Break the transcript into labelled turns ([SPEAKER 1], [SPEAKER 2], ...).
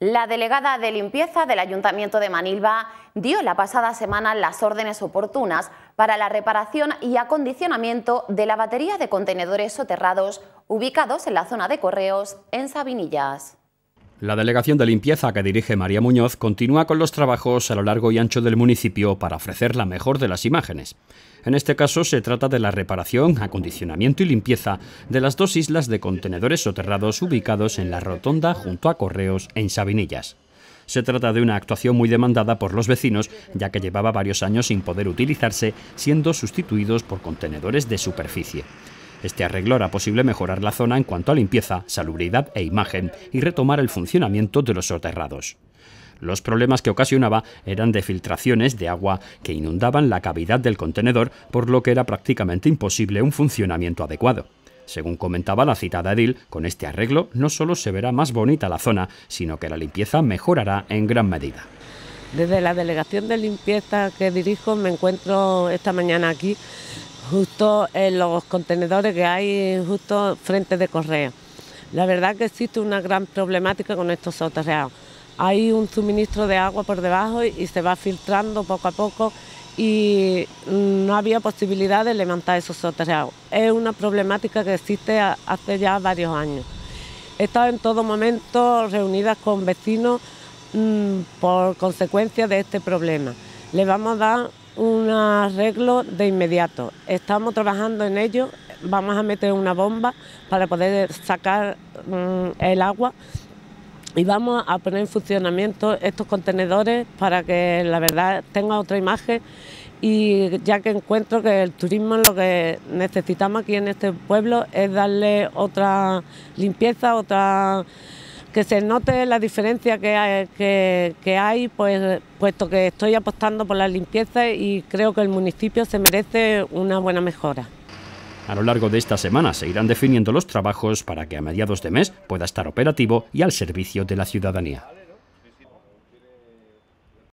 [SPEAKER 1] La delegada de limpieza del Ayuntamiento de Manilva dio la pasada semana las órdenes oportunas para la reparación y acondicionamiento de la batería de contenedores soterrados ubicados en la zona de correos en Sabinillas.
[SPEAKER 2] La delegación de limpieza que dirige María Muñoz continúa con los trabajos a lo largo y ancho del municipio para ofrecer la mejor de las imágenes. En este caso se trata de la reparación, acondicionamiento y limpieza de las dos islas de contenedores soterrados ubicados en la rotonda junto a Correos en Sabinillas. Se trata de una actuación muy demandada por los vecinos, ya que llevaba varios años sin poder utilizarse, siendo sustituidos por contenedores de superficie. Este arreglo hará posible mejorar la zona en cuanto a limpieza, salubridad e imagen y retomar el funcionamiento de los soterrados. Los problemas que ocasionaba eran de filtraciones de agua que inundaban la cavidad del contenedor, por lo que era prácticamente imposible un funcionamiento adecuado. Según comentaba la citada Edil, con este arreglo no solo se verá más bonita la zona, sino que la limpieza mejorará en gran medida.
[SPEAKER 3] Desde la delegación de limpieza que dirijo me encuentro esta mañana aquí justo en los contenedores que hay justo frente de Correa... La verdad que existe una gran problemática con estos soterreados. Hay un suministro de agua por debajo y se va filtrando poco a poco y no había posibilidad de levantar esos soterreados. Es una problemática que existe hace ya varios años. He estado en todo momento reunidas con vecinos mm, por consecuencia de este problema. Le vamos a dar un arreglo de inmediato. Estamos trabajando en ello, vamos a meter una bomba para poder sacar mm, el agua y vamos a poner en funcionamiento estos contenedores para que la verdad tenga otra imagen y ya que encuentro que el turismo lo que necesitamos aquí en este pueblo es darle otra limpieza, otra que se note la diferencia que hay, pues, puesto que estoy apostando por la limpieza y creo que el municipio se merece una buena mejora.
[SPEAKER 2] A lo largo de esta semana se irán definiendo los trabajos para que a mediados de mes pueda estar operativo y al servicio de la ciudadanía.